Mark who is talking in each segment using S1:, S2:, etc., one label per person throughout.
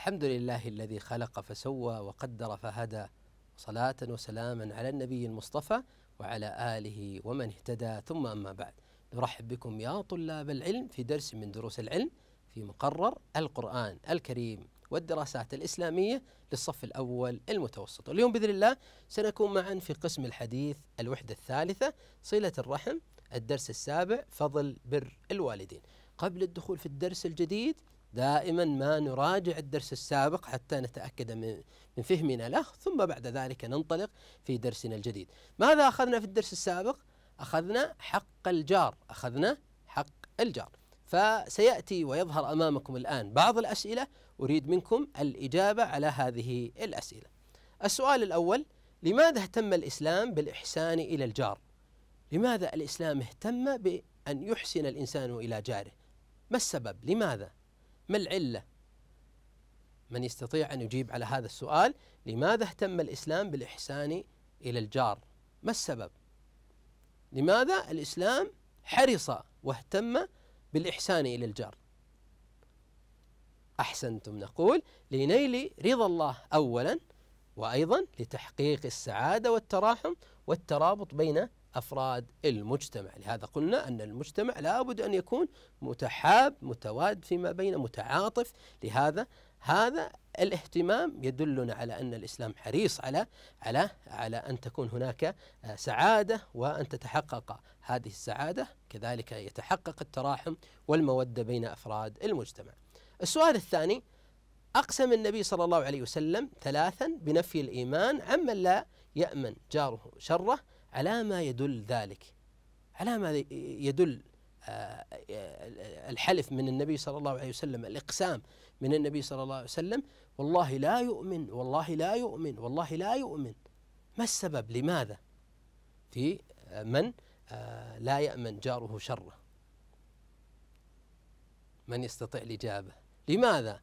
S1: الحمد لله الذي خلق فسوى وقدر فهدى صلاة وسلاما على النبي المصطفى وعلى آله ومن اهتدى ثم أما بعد نرحب بكم يا طلاب العلم في درس من دروس العلم في مقرر القرآن الكريم والدراسات الإسلامية للصف الأول المتوسط اليوم بإذن الله سنكون معا في قسم الحديث الوحدة الثالثة صلة الرحم الدرس السابع فضل بر الوالدين قبل الدخول في الدرس الجديد دائما ما نراجع الدرس السابق حتى نتأكد من فهمنا له ثم بعد ذلك ننطلق في درسنا الجديد ماذا أخذنا في الدرس السابق؟ أخذنا حق الجار أخذنا حق الجار فسيأتي ويظهر أمامكم الآن بعض الأسئلة أريد منكم الإجابة على هذه الأسئلة السؤال الأول لماذا اهتم الإسلام بالإحسان إلى الجار؟ لماذا الإسلام اهتم بأن يحسن الإنسان إلى جاره؟ ما السبب؟ لماذا؟ ما العلة من يستطيع أن يجيب على هذا السؤال لماذا اهتم الإسلام بالإحسان إلى الجار ما السبب لماذا الإسلام حرص واهتم بالإحسان إلى الجار أحسنتم نقول لنيل رضا الله أولا وأيضا لتحقيق السعادة والتراحم والترابط بين أفراد المجتمع لهذا قلنا أن المجتمع لابد أن يكون متحاب متواد فيما بين متعاطف لهذا هذا الاهتمام يدلنا على ان الاسلام حريص على على على ان تكون هناك آه، سعاده وان تتحقق هذه السعاده كذلك يتحقق التراحم والموده بين افراد المجتمع. السؤال الثاني اقسم النبي صلى الله عليه وسلم ثلاثا بنفي الايمان عمن لا يامن جاره شره على ما يدل ذلك على ما يدل آه، آه، الحلف من النبي صلى الله عليه وسلم الإقسام من النبي صلى الله عليه وسلم والله لا يؤمن والله لا يؤمن والله لا يؤمن ما السبب لماذا في آه، من لا يأمن جاره شره من يستطيع الإجابة لماذا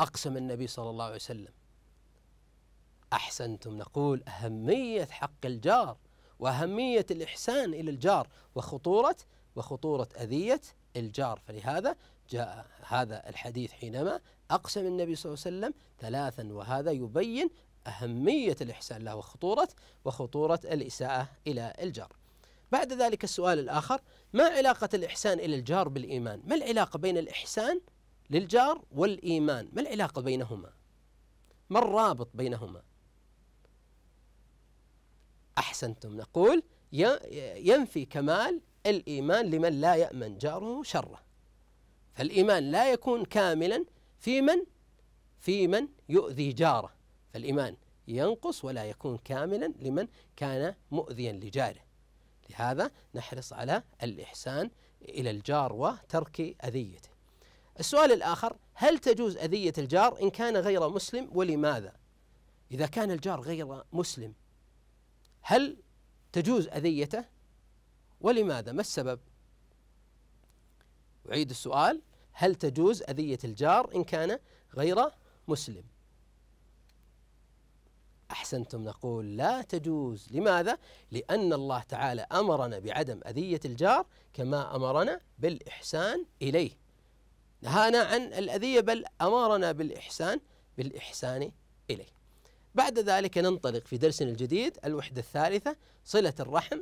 S1: أقسم النبي صلى الله عليه وسلم أحسنتم نقول أهمية حق الجار وأهمية الإحسان إلى الجار وخطورة وخطورة أذية الجار فلهذا جاء هذا الحديث حينما أقسم النبي صلى الله عليه وسلم ثلاثا وهذا يبين أهمية الإحسان له وخطورة وخطورة الإساءة إلى الجار بعد ذلك السؤال الآخر ما علاقة الإحسان إلى الجار بالإيمان ما العلاقة بين الإحسان للجار والإيمان ما العلاقة بينهما ما الرابط بينهما أحسنتم نقول ينفي كمال الإيمان لمن لا يأمن جاره شره فالإيمان لا يكون كاملا في من في من يؤذي جاره فالإيمان ينقص ولا يكون كاملا لمن كان مؤذيا لجاره لهذا نحرص على الإحسان إلى الجار وترك أذيته السؤال الآخر هل تجوز أذية الجار إن كان غير مسلم ولماذا إذا كان الجار غير مسلم هل تجوز أذيته ولماذا ما السبب أعيد السؤال هل تجوز أذية الجار إن كان غير مسلم أحسنتم نقول لا تجوز لماذا؟ لأن الله تعالى أمرنا بعدم أذية الجار كما أمرنا بالإحسان إليه نهانا عن الأذية بل أمرنا بالإحسان بالإحسان إليه بعد ذلك ننطلق في درسنا الجديد الوحدة الثالثة صلة الرحم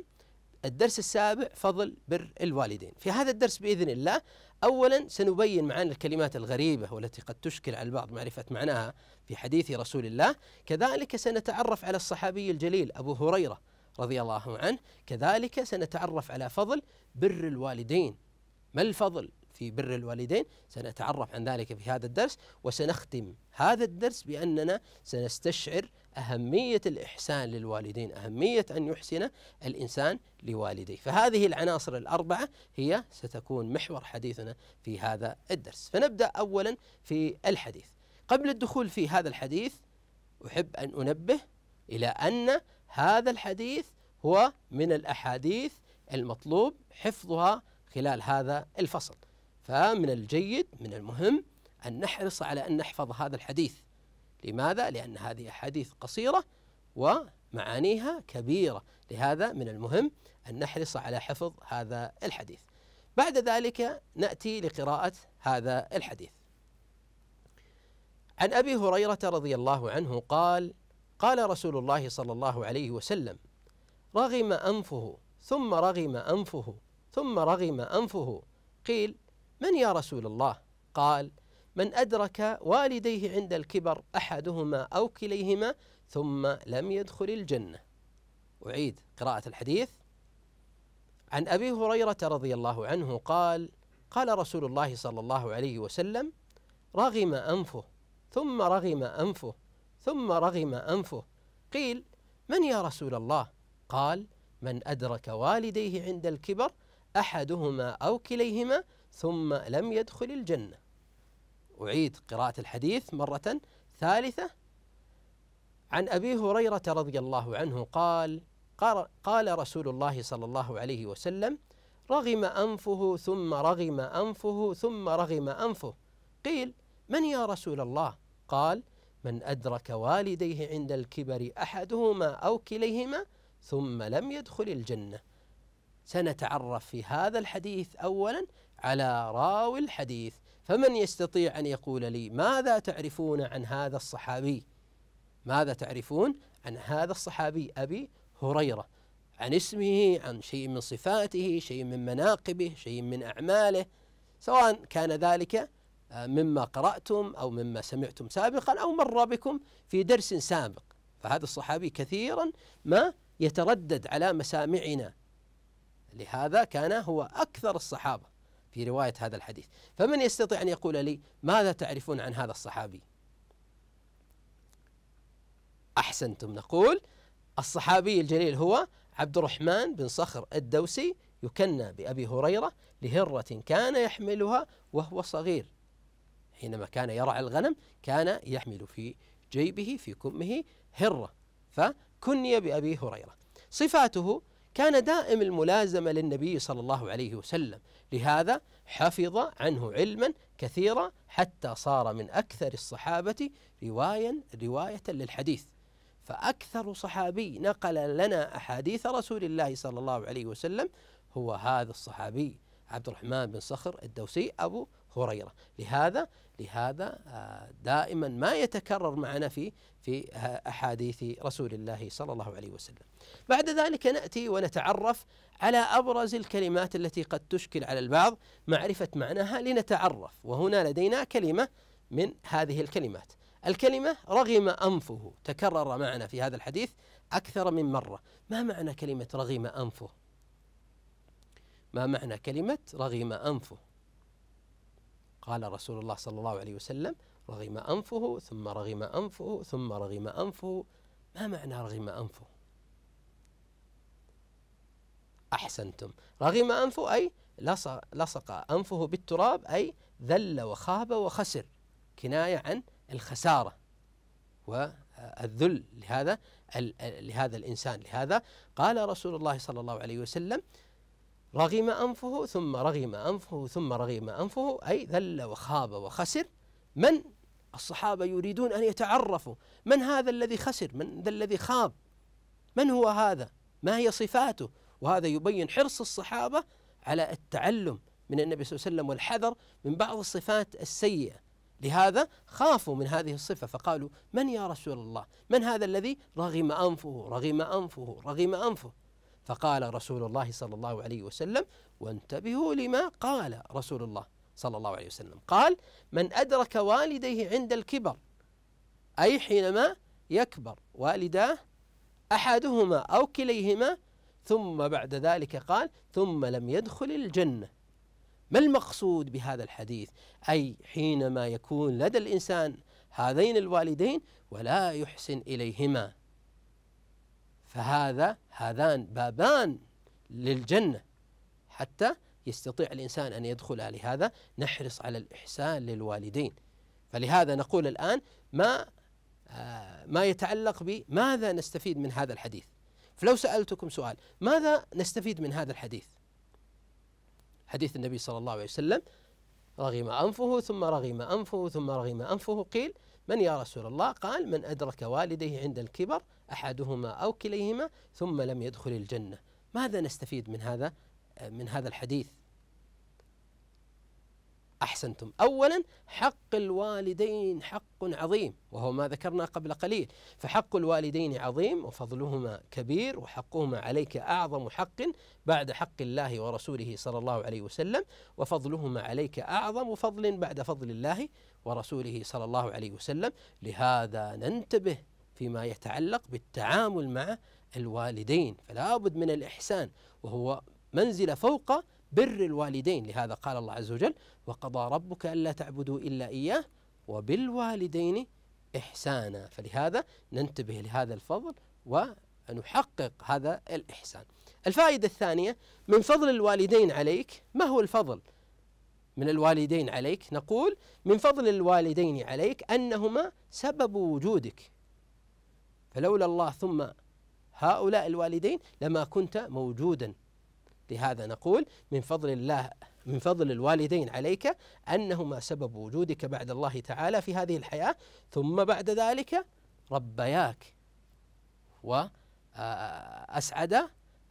S1: الدرس السابع فضل بر الوالدين في هذا الدرس بإذن الله أولا سنبين معانا الكلمات الغريبة والتي قد تشكل على البعض معرفة معناها في حديث رسول الله كذلك سنتعرف على الصحابي الجليل أبو هريرة رضي الله عنه كذلك سنتعرف على فضل بر الوالدين ما الفضل في بر الوالدين سنتعرف عن ذلك في هذا الدرس وسنختم هذا الدرس بأننا سنستشعر أهمية الإحسان للوالدين أهمية أن يحسن الإنسان لوالديه فهذه العناصر الأربعة هي ستكون محور حديثنا في هذا الدرس فنبدأ أولا في الحديث قبل الدخول في هذا الحديث أحب أن أنبه إلى أن هذا الحديث هو من الأحاديث المطلوب حفظها خلال هذا الفصل فمن الجيد من المهم أن نحرص على أن نحفظ هذا الحديث لماذا؟ لأن هذه أحاديث قصيرة ومعانيها كبيرة لهذا من المهم أن نحرص على حفظ هذا الحديث بعد ذلك نأتي لقراءة هذا الحديث عن أبي هريرة رضي الله عنه قال قال رسول الله صلى الله عليه وسلم رغم أنفه ثم رغم أنفه ثم رغم أنفه قيل من يا رسول الله قال من أدرك والديه عند الكبر أحدهما أو كليهما ثم لم يدخل الجنة أعيد قراءة الحديث عن أبي هريرة رضي الله عنه قال قال رسول الله صلى الله عليه وسلم رغم أنفه ثم رغم أنفه ثم رغم أنفه قيل من يا رسول الله قال من أدرك والديه عند الكبر أحدهما أو كليهما ثم لم يدخل الجنة أعيد قراءة الحديث مرة ثالثة عن أبي هريرة رضي الله عنه قال قال رسول الله صلى الله عليه وسلم رغم أنفه ثم رغم أنفه ثم رغم أنفه قيل من يا رسول الله قال من أدرك والديه عند الكبر أحدهما أو كليهما ثم لم يدخل الجنة سنتعرف في هذا الحديث أولا على راوي الحديث فمن يستطيع ان يقول لي ماذا تعرفون عن هذا الصحابي؟ ماذا تعرفون عن هذا الصحابي ابي هريره؟ عن اسمه، عن شيء من صفاته، شيء من مناقبه، شيء من اعماله، سواء كان ذلك آه، مما قراتم او مما سمعتم سابقا او مر بكم في درس سابق، فهذا الصحابي كثيرا ما يتردد على مسامعنا لهذا كان هو اكثر الصحابه في رواية هذا الحديث فمن يستطيع أن يقول لي ماذا تعرفون عن هذا الصحابي أحسنتم نقول الصحابي الجليل هو عبد الرحمن بن صخر الدوسي يكنى بأبي هريرة لهرة كان يحملها وهو صغير حينما كان يرعى الغنم كان يحمل في جيبه في كمه هرة فكني بأبي هريرة صفاته كان دائم الملازمة للنبي صلى الله عليه وسلم لهذا حفظ عنه علما كثيرا حتى صار من أكثر الصحابة رواية, رواية للحديث فأكثر صحابي نقل لنا أحاديث رسول الله صلى الله عليه وسلم هو هذا الصحابي عبد الرحمن بن صخر الدوسي أبو هريرة لهذا لهذا آه، دائما ما يتكرر معنا في في آه، احاديث رسول الله صلى الله عليه وسلم. بعد ذلك ناتي ونتعرف على ابرز الكلمات التي قد تشكل على البعض معرفه معناها لنتعرف وهنا لدينا كلمه من هذه الكلمات. الكلمه رغم انفه تكرر معنا في هذا الحديث اكثر من مره. ما معنى كلمه رغم انفه؟ ما معنى كلمه رغم انفه؟ قال رسول الله صلى الله عليه وسلم رغم أنفه ثم رغم أنفه ثم رغم أنفه ما معنى رغم أنفه أحسنتم رغم أنفه أي لصق أنفه بالتراب أي ذل وخاب وخسر كناية عن الخسارة والذل لهذا لهذا الإنسان لهذا قال رسول الله صلى الله عليه وسلم رغم أنفه ثم رغم أنفه ثم رغم أنفه أي ذل وخاب وخسر من الصحابة يريدون أن يتعرفوا من هذا الذي خسر من ذا الذي خاب من هو هذا ما هي صفاته وهذا يبين حرص الصحابة على التعلم من النبي صلى الله عليه وسلم والحذر من بعض الصفات السيئة لهذا خافوا من هذه الصفة فقالوا من يا رسول الله من هذا الذي رغم أنفه رغم أنفه رغم أنفه فقال رسول الله صلى الله عليه وسلم وانتبهوا لما قال رسول الله صلى الله عليه وسلم قال من أدرك والديه عند الكبر أي حينما يكبر والداه أحدهما أو كليهما ثم بعد ذلك قال ثم لم يدخل الجنة ما المقصود بهذا الحديث أي حينما يكون لدى الإنسان هذين الوالدين ولا يحسن إليهما فهذا هذان بابان للجنة حتى يستطيع الإنسان أن يدخل لهذا نحرص على الإحسان للوالدين فلهذا نقول الآن ما آه، ما يتعلق بماذا نستفيد من هذا الحديث فلو سألتكم سؤال ماذا نستفيد من هذا الحديث حديث النبي صلى الله عليه وسلم رغم أنفه ثم رغم أنفه ثم رغم أنفه قيل من يا رسول الله قال من أدرك والديه عند الكبر احدهما او كليهما ثم لم يدخل الجنه ماذا نستفيد من هذا آه، من هذا الحديث احسنتم اولا حق الوالدين حق عظيم وهو ما ذكرنا قبل قليل فحق الوالدين عظيم وفضلهما كبير وحقهما عليك اعظم حق بعد حق الله ورسوله صلى الله عليه وسلم وفضلهما عليك اعظم فضل بعد فضل الله ورسوله صلى الله عليه وسلم لهذا ننتبه فيما يتعلق بالتعامل مع الوالدين فلا بد من الإحسان وهو منزلة فوق بر الوالدين لهذا قال الله عز وجل وقضى ربك ألا تعبدوا إلا إياه وبالوالدين إحسانا فلهذا ننتبه لهذا الفضل ونحقق هذا الإحسان الفائدة الثانية من فضل الوالدين عليك ما هو الفضل؟ من الوالدين عليك نقول من فضل الوالدين عليك أنهما سبب وجودك فلولا الله ثم هؤلاء الوالدين لما كنت موجودا لهذا نقول من فضل الله من فضل الوالدين عليك انهما سبب وجودك بعد الله تعالى في هذه الحياه ثم بعد ذلك ربياك واسعد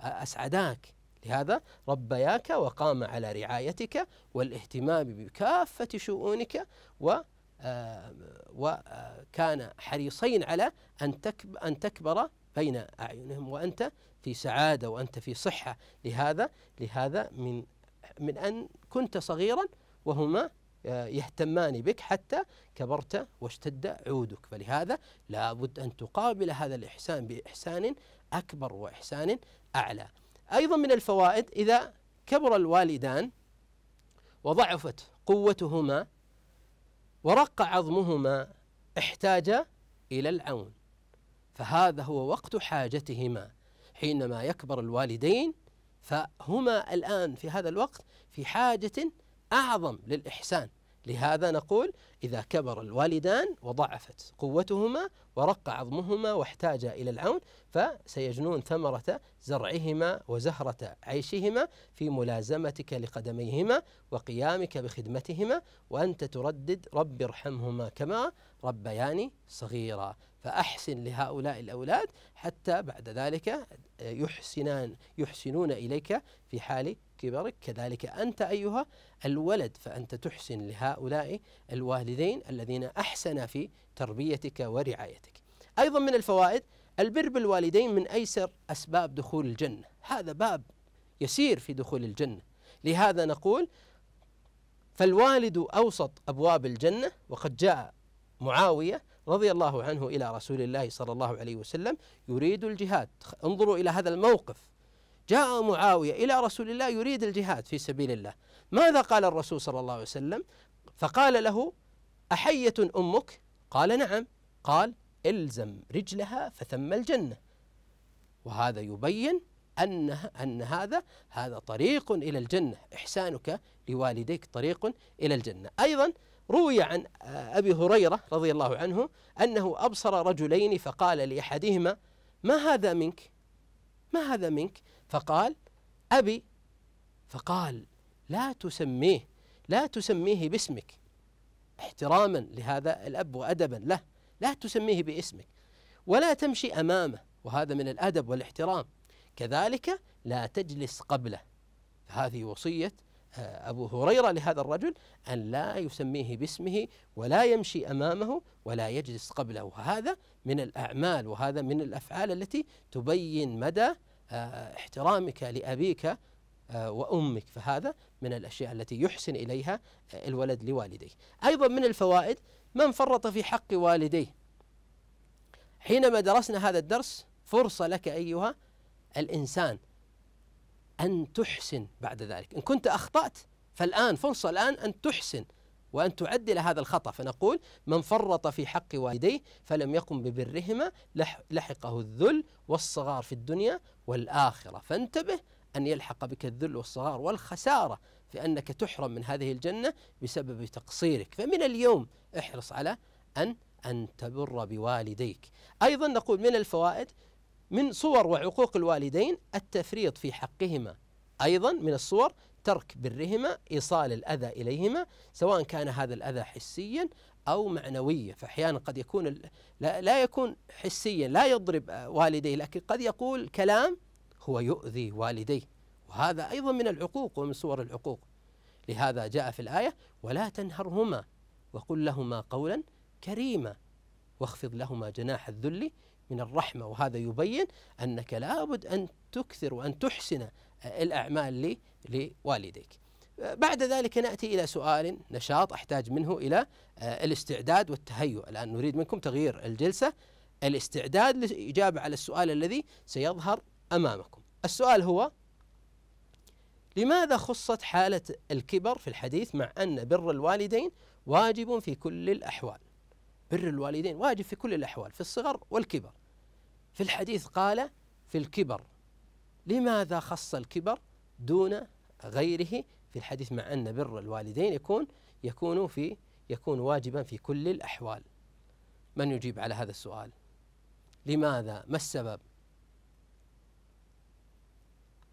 S1: اسعداك لهذا ربياك وقام على رعايتك والاهتمام بكافه شؤونك و آه، وكان حريصين على أن تكبر, أن تكبر بين أعينهم وأنت في سعادة وأنت في صحة لهذا لهذا من من أن كنت صغيرا وهما آه، يهتمان بك حتى كبرت واشتد عودك فلهذا لابد أن تقابل هذا الإحسان بإحسان أكبر وإحسان أعلى أيضا من الفوائد إذا كبر الوالدان وضعفت قوتهما ورق عظمهما احتاجا إلى العون فهذا هو وقت حاجتهما حينما يكبر الوالدين فهما الآن في هذا الوقت في حاجة أعظم للإحسان لهذا نقول إذا كبر الوالدان وضعفت قوتهما ورق عظمهما واحتاجا إلى العون فسيجنون ثمرة زرعهما وزهرة عيشهما في ملازمتك لقدميهما وقيامك بخدمتهما وأنت تردد رب ارحمهما كما ربياني صغيرا فأحسن لهؤلاء الأولاد حتى بعد ذلك آه، يحسنان يحسنون إليك في حال كبرك كذلك أنت أيها الولد فأنت تحسن لهؤلاء الوالدين الذين أحسن في تربيتك ورعايتك أيضا من الفوائد البر بالوالدين من أيسر أسباب دخول الجنة هذا باب يسير في دخول الجنة لهذا نقول فالوالد أوسط أبواب الجنة وقد جاء معاوية رضي الله عنه إلى رسول الله صلى الله عليه وسلم يريد الجهاد انظروا إلى هذا الموقف جاء معاوية إلى رسول الله يريد الجهاد في سبيل الله ماذا قال الرسول صلى الله عليه وسلم فقال له أحية أمك قال نعم قال الزم رجلها فثم الجنة وهذا يبين أن أن هذا هذا طريق إلى الجنة إحسانك لوالديك طريق إلى الجنة أيضا روي عن أبي هريرة رضي الله عنه أنه أبصر رجلين فقال لأحدهما ما هذا منك ما هذا منك فقال أبي فقال لا تسميه لا تسميه باسمك احتراما لهذا الأب وأدبا له لا تسميه باسمك ولا تمشي أمامه وهذا من الأدب والاحترام كذلك لا تجلس قبله فهذه وصية آه، أبو هريرة لهذا الرجل أن لا يسميه باسمه ولا يمشي أمامه ولا يجلس قبله وهذا من الأعمال وهذا من الأفعال التي تبين مدى آه، احترامك لأبيك آه، وأمك فهذا من الأشياء التي يحسن إليها الولد لوالديه أيضا من الفوائد من فرط في حق والديه حينما درسنا هذا الدرس فرصة لك أيها الإنسان أن تحسن بعد ذلك إن كنت أخطأت فالآن فرصة الآن أن تحسن وأن تعدل هذا الخطأ فنقول من فرط في حق والديه فلم يقم ببرهما لحقه الذل والصغار في الدنيا والآخرة فانتبه أن يلحق بك الذل والصغار والخسارة في أنك تحرم من هذه الجنة بسبب تقصيرك فمن اليوم احرص على أن أن تبر بوالديك أيضا نقول من الفوائد من صور وعقوق الوالدين التفريط في حقهما أيضا من الصور ترك برهما إيصال الأذى إليهما سواء كان هذا الأذى حسيا أو معنويا فأحيانا قد يكون لا, يكون حسيا لا يضرب والديه لكن قد يقول كلام هو يؤذي والديه وهذا أيضا من العقوق ومن صور العقوق لهذا جاء في الآية ولا تنهرهما وقل لهما قولا كريما واخفض لهما جناح الذل من الرحمة وهذا يبين أنك لابد أن تكثر وأن تحسن الأعمال لوالديك بعد ذلك نأتي إلى سؤال نشاط أحتاج منه إلى آه، الاستعداد والتهيؤ الآن نريد منكم تغيير الجلسة الاستعداد للإجابة على السؤال الذي سيظهر أمامكم السؤال هو لماذا خصت حالة الكبر في الحديث مع أن بر الوالدين واجب في كل الأحوال بر الوالدين واجب في كل الأحوال في الصغر والكبر في الحديث قال في الكبر لماذا خص الكبر دون غيره في الحديث مع أن بر الوالدين يكون يكون في يكون واجبا في كل الأحوال من يجيب على هذا السؤال لماذا ما السبب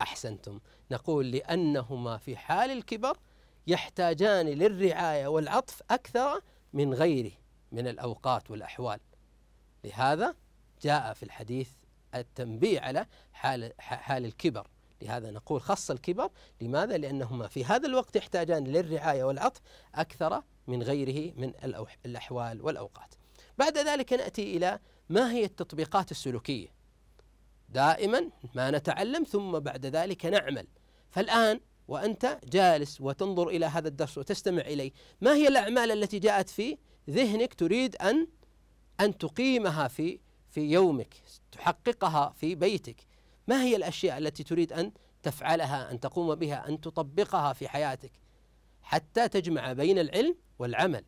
S1: أحسنتم نقول لأنهما في حال الكبر يحتاجان للرعاية والعطف أكثر من غيره من الأوقات والأحوال لهذا جاء في الحديث التنبيه على حال, حال الكبر لهذا نقول خص الكبر لماذا؟ لأنهما في هذا الوقت يحتاجان للرعاية والعطف أكثر من غيره من الأحوال والأوقات بعد ذلك نأتي إلى ما هي التطبيقات السلوكية دائما ما نتعلم ثم بعد ذلك نعمل فالآن وأنت جالس وتنظر إلى هذا الدرس وتستمع إليه ما هي الأعمال التي جاءت في ذهنك تريد أن أن تقيمها في في يومك تحققها في بيتك ما هي الأشياء التي تريد أن تفعلها أن تقوم بها أن تطبقها في حياتك حتى تجمع بين العلم والعمل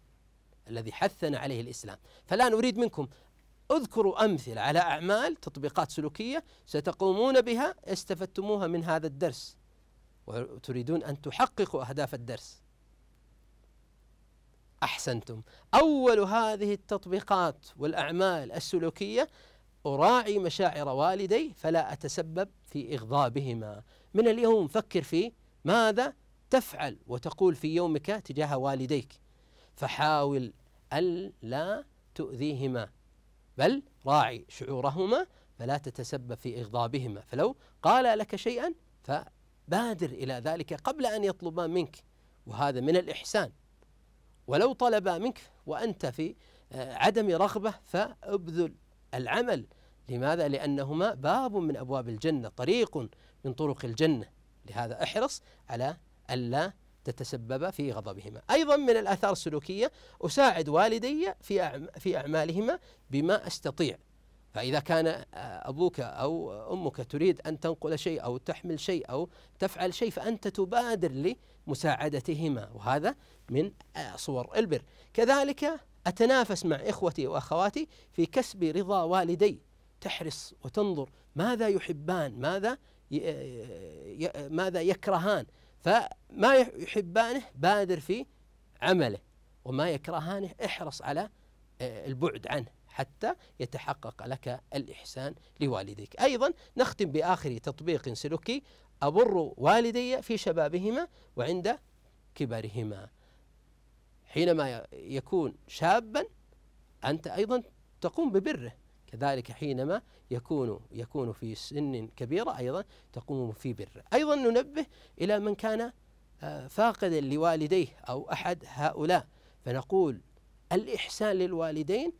S1: الذي حثنا عليه الإسلام فلا نريد منكم اذكروا أمثلة على أعمال تطبيقات سلوكية ستقومون بها استفدتموها من هذا الدرس وتريدون أن تحققوا أهداف الدرس احسنتم اول هذه التطبيقات والاعمال السلوكيه اراعي مشاعر والدي فلا اتسبب في اغضابهما من اليوم فكر في ماذا تفعل وتقول في يومك تجاه والديك فحاول الا تؤذيهما بل راعي شعورهما فلا تتسبب في اغضابهما فلو قال لك شيئا فبادر الى ذلك قبل ان يطلبا منك وهذا من الاحسان ولو طلب منك وأنت في آه، عدم رغبة فأبذل العمل لماذا؟ لأنهما باب من أبواب الجنة طريق من طرق الجنة لهذا احرص على ألا تتسبب في غضبهما أيضا من الآثار السلوكية أساعد والدي في أعمالهما بما أستطيع فإذا كان آه، أبوك أو أمك تريد أن تنقل شيء أو تحمل شيء أو تفعل شيء فأنت تبادر لمساعدتهما وهذا من آه، صور البر كذلك أتنافس مع إخوتي وأخواتي في كسب رضا والدي تحرص وتنظر ماذا يحبان ماذا آه، ماذا يكرهان فما يحبانه بادر في عمله وما يكرهانه احرص على البعد عنه حتى يتحقق لك الإحسان لوالديك أيضا نختم بآخر تطبيق سلوكي أبر والدي في شبابهما وعند كبرهما حينما يكون شابا أنت أيضا تقوم ببره كذلك حينما يكون يكون في سن كبيرة أيضا تقوم في بره أيضا ننبه إلى من كان آه، فاقدا لوالديه أو أحد هؤلاء فنقول الإحسان للوالدين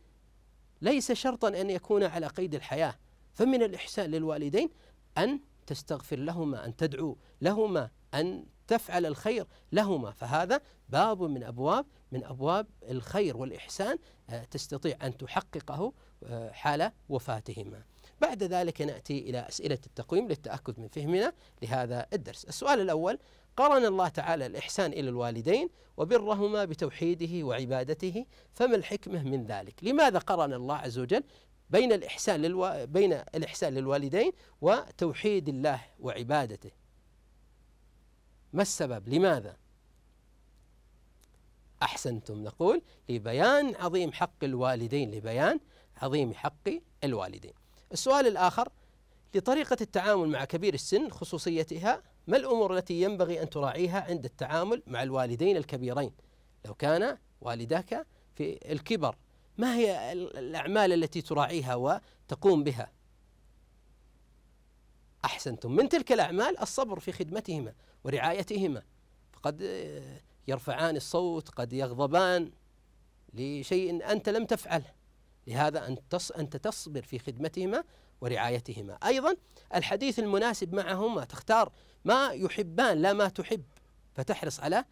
S1: ليس شرطا أن يكون على قيد الحياة فمن الإحسان للوالدين أن تستغفر لهما أن تدعو لهما أن تفعل الخير لهما فهذا باب من أبواب من أبواب الخير والإحسان آه، تستطيع أن تحققه آه، حال وفاتهما بعد ذلك نأتي إلى أسئلة التقويم للتأكد من فهمنا لهذا الدرس السؤال الأول قرن الله تعالى الإحسان إلى الوالدين وبرهما بتوحيده وعبادته فما الحكمة من ذلك لماذا قرن الله عز وجل بين الإحسان, للو... بين الإحسان للوالدين وتوحيد الله وعبادته ما السبب لماذا أحسنتم نقول لبيان عظيم حق الوالدين لبيان عظيم حق الوالدين السؤال الآخر لطريقة التعامل مع كبير السن خصوصيتها ما الأمور التي ينبغي أن تراعيها عند التعامل مع الوالدين الكبيرين لو كان والداك في الكبر ما هي الأعمال التي تراعيها وتقوم بها أحسنتم من تلك الأعمال الصبر في خدمتهما ورعايتهما فقد آه، يرفعان الصوت قد يغضبان لشيء أنت لم تفعله لهذا أن تصبر في خدمتهما ورعايتهما أيضا الحديث المناسب معهما تختار ما يحبان لا ما تحب فتحرص على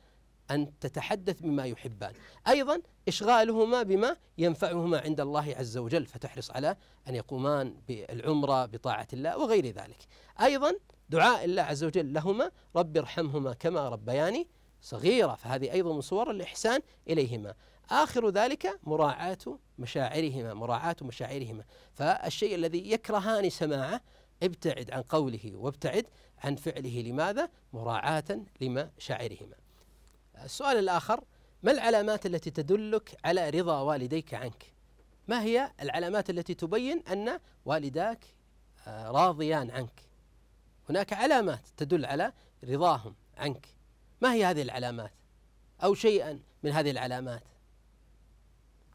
S1: أن تتحدث بما يحبان أيضا إشغالهما بما ينفعهما عند الله عز وجل فتحرص على أن يقومان بالعمرة بطاعة الله وغير ذلك أيضا دعاء الله عز وجل لهما رب ارحمهما كما ربياني صغيرة فهذه أيضا من صور الإحسان إليهما آخر ذلك مراعاة مشاعرهما مراعاة مشاعرهما فالشيء الذي يكرهان سماعه ابتعد عن قوله وابتعد عن فعله لماذا؟ مراعاة لمشاعرهما السؤال الآخر ما العلامات التي تدلك على رضا والديك عنك؟ ما هي العلامات التي تبين أن والداك آه، راضيان عنك؟ هناك علامات تدل على رضاهم عنك ما هي هذه العلامات؟ أو شيئا من هذه العلامات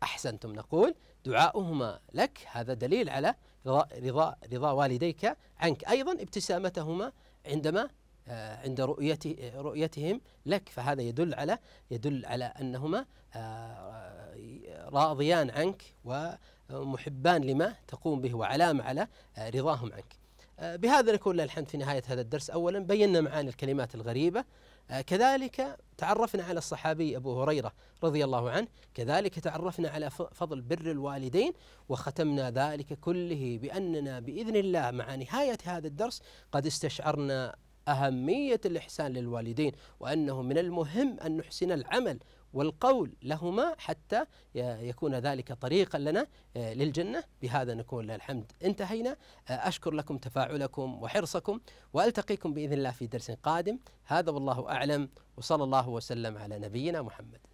S1: أحسنتم نقول دعاؤهما لك هذا دليل على رضا, رضا, رضا والديك عنك أيضا ابتسامتهما عندما آه، عند رؤيته رؤيتهم لك فهذا يدل على يدل على انهما آه، راضيان عنك ومحبان لما تقوم به وعلامه على آه، رضاهم عنك. بهذا نكون الحمد في نهايه هذا الدرس اولا بينا معاني الكلمات الغريبه كذلك تعرفنا على الصحابي أبو هريرة رضي الله عنه كذلك تعرفنا على فضل بر الوالدين وختمنا ذلك كله بأننا بإذن الله مع نهاية هذا الدرس قد استشعرنا أهمية الإحسان للوالدين وأنه من المهم أن نحسن العمل والقول لهما حتى يكون ذلك طريقا لنا آه، للجنة بهذا نكون الحمد انتهينا آه، أشكر لكم تفاعلكم وحرصكم وألتقيكم بإذن الله في درس قادم هذا والله أعلم وصلى الله وسلم على نبينا محمد